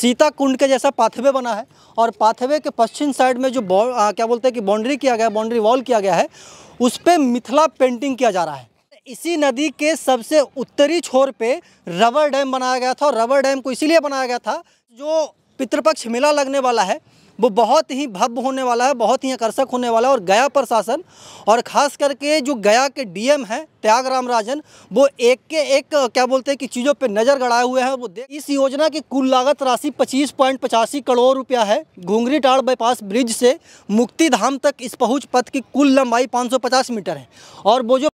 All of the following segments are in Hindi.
सीता कुंड के जैसा पाथवे बना है और पाथवे के पश्चिम साइड में जो आ, क्या बोलते हैं कि बाउंड्री किया गया बाउंड्री वॉल किया गया है उस पर मिथिला पेंटिंग किया जा रहा है इसी नदी के सबसे उत्तरी छोर पे रबर डैम बनाया गया था और रबर डैम को इसीलिए बनाया गया था जो पितृपक्ष मेला लगने वाला है वो बहुत ही भव्य होने वाला है बहुत ही आकर्षक होने वाला है और गया प्रशासन और ख़ास करके जो गया के डीएम हैं त्यागराम राजन वो एक के एक क्या बोलते हैं कि चीज़ों पे नज़र गड़ाए हुए हैं वो इस योजना की कुल लागत राशि पच्चीस पॉइंट पचासी करोड़ रुपया है घुंगरी टाड़ बाईपास ब्रिज से मुक्ति धाम तक इस पहुँच पथ की कुल लंबाई पाँच मीटर है और वो जो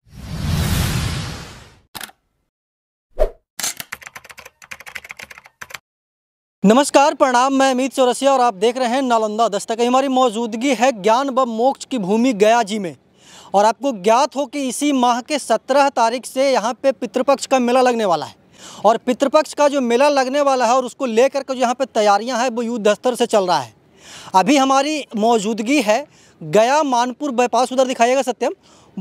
नमस्कार प्रणाम मैं अमित चौरसिया और आप देख रहे हैं नालंदा दस्तक हमारी मौजूदगी है ज्ञान व मोक्ष की भूमि गया जी में और आपको ज्ञात हो कि इसी माह के 17 तारीख से यहाँ पे पितृपक्ष का मेला लगने वाला है और पितृपक्ष का जो मेला लगने वाला है और उसको लेकर के जो यहाँ पे तैयारियाँ हैं वो युद्ध स्तर से चल रहा है अभी हमारी मौजूदगी है गया मानपुर बाईपास उधर दिखाइएगा सत्यम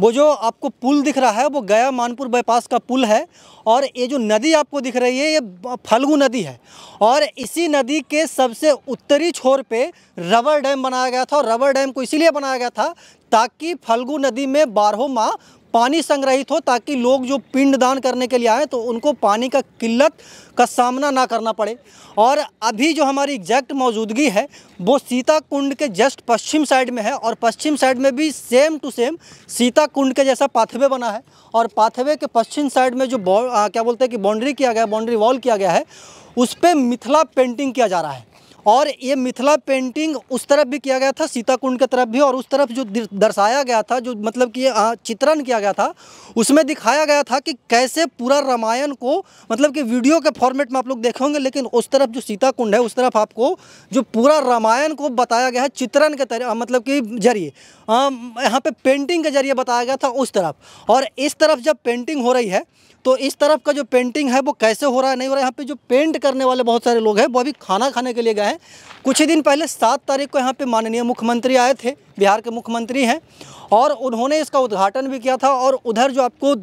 वो जो आपको पुल दिख रहा है वो गया मानपुर बाईपास का पुल है और ये जो नदी आपको दिख रही है ये फल्गु नदी है और इसी नदी के सबसे उत्तरी छोर पे रबर डैम बनाया गया था और रबर डैम को इसीलिए बनाया गया था ताकि फल्गू नदी में बारहों माह पानी संग्रहित हो ताकि लोग जो पिंडदान करने के लिए आए तो उनको पानी का किल्लत का सामना ना करना पड़े और अभी जो हमारी एग्जैक्ट मौजूदगी है वो सीता कुंड के जस्ट पश्चिम साइड में है और पश्चिम साइड में भी same to same Sita Kund के जैसा पाथवे बना है और पाथवे के पश्चिम साइड में जो आ, क्या बोलते हैं कि बाउंड्री किया गया बाउंड्री वॉल किया गया है उस पर मिथिला पेंटिंग किया जा रहा है और ये मिथिला पेंटिंग उस तरफ भी किया गया था सीता कुंड के तरफ भी और उस तरफ जो दर्शाया गया था जो मतलब कि हाँ, चित्रण किया गया था उसमें दिखाया गया था कि कैसे पूरा रामायण को मतलब कि वीडियो के फॉर्मेट में आप लोग देखे होंगे लेकिन उस तरफ जो सीता कुंड है उस तरफ आपको जो पूरा रामायण को बताया गया है चित्रण के तरह मतलब कि जरिए यहाँ पर पेंटिंग के जरिए बताया गया था उस तरफ और इस तरफ जब पेंटिंग हो रही है तो इस तरफ का जो पेंटिंग है वो कैसे हो रहा है नहीं हो रहा है यहाँ पे जो पेंट करने वाले बहुत सारे लोग हैं वो अभी खाना खाने के लिए गए हैं हैं कुछ ही दिन पहले सात तारीख को यहाँ पे माननीय मुख्यमंत्री आए थे बिहार के मुख्यमंत्री हैं और उन्होंने इसका उद्घाटन भी किया था और उधर जो आपको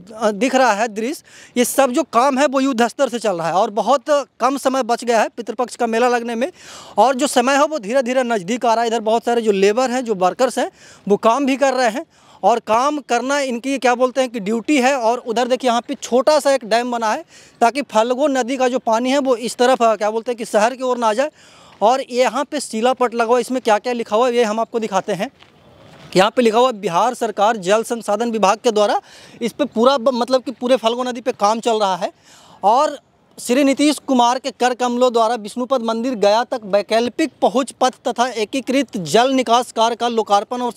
दिख रहा है दृश्य ये सब जो काम है वो युद्ध स्तर से चल रहा है और बहुत कम समय बच गया है पितृपक्ष का मेला लगने में और जो समय है वो धीरे धीरे नज़दीक आ रहा है इधर बहुत सारे जो लेबर हैं जो वर्कर्स हैं वो काम भी कर रहे हैं और काम करना इनकी क्या बोलते हैं कि ड्यूटी है और उधर देखिए यहाँ पे छोटा सा एक डैम बना है ताकि फलगो नदी का जो पानी है वो इस तरफ क्या बोलते हैं कि शहर की ओर ना जाए और यहाँ पे सीला पट लगा हुआ इसमें क्या क्या लिखा हुआ है ये हम आपको दिखाते हैं यहाँ पे लिखा हुआ बिहार सरकार जल संसाधन विभाग के द्वारा इस पर पूरा मतलब कि पूरे फाल्गो नदी पे काम चल रहा है और श्री नीतीश कुमार के कर कमलों द्वारा विष्णुपद मंदिर गया तक वैकल्पिक पहुंच पथ तथा एकीकृत जल निकास कार्य का लोकार्पण और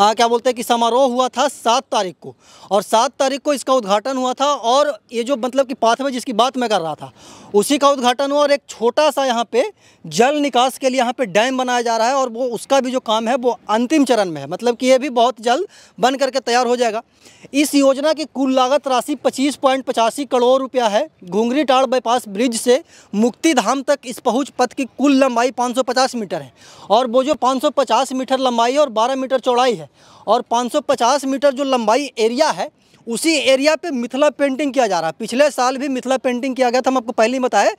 आ, क्या बोलते हैं कि समारोह हुआ था सात तारीख को और सात तारीख को इसका उद्घाटन हुआ था और ये जो मतलब कि पाथवे जिसकी बात मैं कर रहा था उसी का उद्घाटन हुआ और एक छोटा सा यहाँ पे जल निकास के लिए यहाँ पे डैम बनाया जा रहा है और वो उसका भी जो काम है वो अंतिम चरण में है मतलब कि ये भी बहुत जल्द बन करके तैयार हो जाएगा इस योजना की कुल लागत राशि पच्चीस करोड़ रुपया है घुंगरी टाड़ बाईपास ब्रिज से मुक्ति धाम तक इस पहुंच पथ की कुल लंबाई 550 मीटर है और वो जो 550 मीटर लंबाई और 12 मीटर चौड़ाई है और 550 मीटर जो लंबाई एरिया है उसी एरिया पे मिथिला पेंटिंग किया जा रहा है पिछले साल भी मिथिला पेंटिंग किया गया था हम आपको पहले ही बताए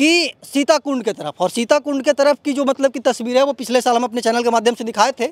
कि सीता कुंड के तरफ और सीता कुंड के तरफ की जो मतलब की तस्वीर है वो पिछले साल हम अपने चैनल के माध्यम से दिखाए थे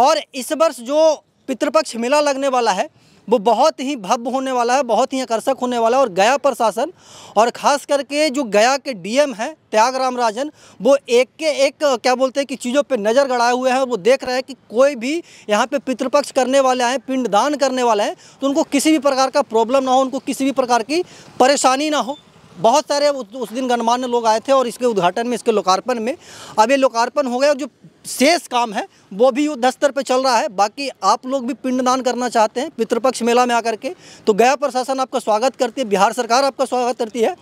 और इस वर्ष जो पितृपक्ष मेला लगने वाला है वो बहुत ही भव्य होने वाला है बहुत ही आकर्षक होने वाला है और गया प्रशासन और ख़ास करके जो गया के डीएम हैं त्याग राम राजन वो एक के एक क्या बोलते हैं कि चीज़ों पे नज़र गड़ाए हुए हैं वो देख रहे हैं कि कोई भी यहाँ पे पितृपक्ष करने वाले हैं पिंडदान करने वाले हैं तो उनको किसी भी प्रकार का प्रॉब्लम ना हो उनको किसी भी प्रकार की परेशानी ना हो बहुत सारे उस दिन गणमान्य लोग आए थे और इसके उद्घाटन में इसके लोकार्पण में अब ये लोकार्पण हो गया और जो शेष काम है वो भी युद्ध स्तर पर चल रहा है बाकी आप लोग भी पिंडदान करना चाहते हैं पितृपक्ष मेला में आकर के तो गया प्रशासन आपका स्वागत करती है बिहार सरकार आपका स्वागत करती है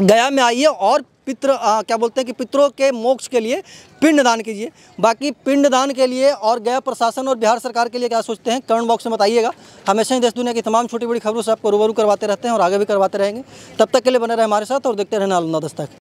गया में आइए और पितृ क्या बोलते हैं कि पितरों के मोक्ष के लिए पिंडदान कीजिए बाकी पिंडदान के लिए और गया प्रशासन और बिहार सरकार के लिए क्या सोचते हैं कमेंट बॉक्स में बताइएगा हमेशा ही देश दुनिया की तमाम छोटी बड़ी खबरों से आपको रूबरू करवाते रहते हैं और आगे भी करवाते रहेंगे तब तक के लिए बने रहे हमारे साथ और देखते रहे नालंदा दस्तक